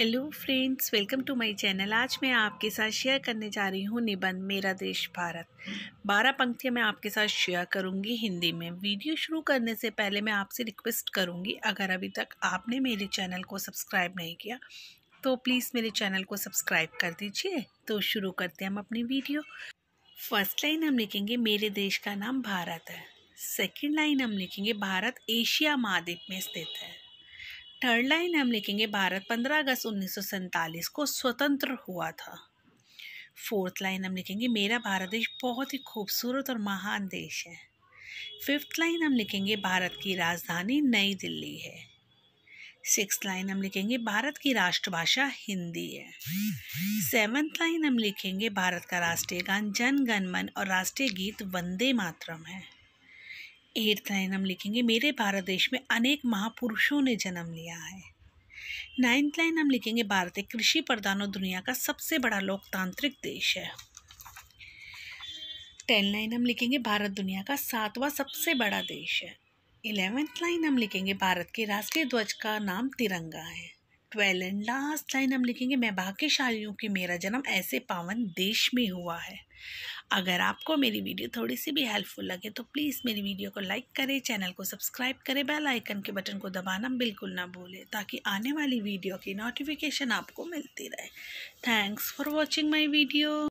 hello friends welcome to my channel आज मैं आपके साथ शेयर करने जा रही हूँ निबंध मेरा देश भारत बारह पंक्तियाँ मैं आपके साथ शेयर करूँगी हिंदी में वीडियो शुरू करने से पहले मैं आपसे रिक्वेस्ट करूँगी अगर अभी तक आपने मेरे चैनल को सब्सक्राइब नहीं किया तो प्लीज़ मेरे चैनल को सब्सक्राइब कर दीजिए तो शुरू करते हैं हम अपनी वीडियो फर्स्ट लाइन हम लिखेंगे मेरे देश का नाम भारत है सेकेंड लाइन हम लिखेंगे भारत एशिया महाद्वीप में स्थित है थर्ड लाइन हम लिखेंगे भारत पंद्रह अगस्त उन्नीस को स्वतंत्र हुआ था फोर्थ लाइन हम लिखेंगे मेरा भारत देश बहुत ही खूबसूरत और महान देश है फिफ्थ लाइन हम लिखेंगे भारत की राजधानी नई दिल्ली है सिक्स लाइन हम लिखेंगे भारत की राष्ट्रभाषा हिंदी है सेवन्थ लाइन हम लिखेंगे भारत का राष्ट्रीय गान जन गण मन और राष्ट्रीय गीत वंदे मातरम है एट्थ लाइन हम लिखेंगे मेरे भारत देश में अनेक महापुरुषों ने जन्म लिया है नाइन्थ लाइन हम लिखेंगे भारत एक कृषि प्रधान और दुनिया का सबसे बड़ा लोकतांत्रिक देश है टेन लाइन हम लिखेंगे भारत दुनिया का सातवां सबसे बड़ा देश है इलेवेंथ लाइन हम लिखेंगे भारत के राष्ट्रीय ध्वज का नाम तिरंगा है ट्वेल्व एंड लास्ट लाइन हम लिखेंगे मैं भाग्यशाली हूँ कि मेरा जन्म ऐसे पावन देश में हुआ है अगर आपको मेरी वीडियो थोड़ी सी भी हेल्पफुल लगे तो प्लीज़ मेरी वीडियो को लाइक करें चैनल को सब्सक्राइब करें बेल आइकन के बटन को दबाना बिल्कुल ना भूलें ताकि आने वाली वीडियो की नोटिफिकेशन आपको मिलती रहे thanks for watching my video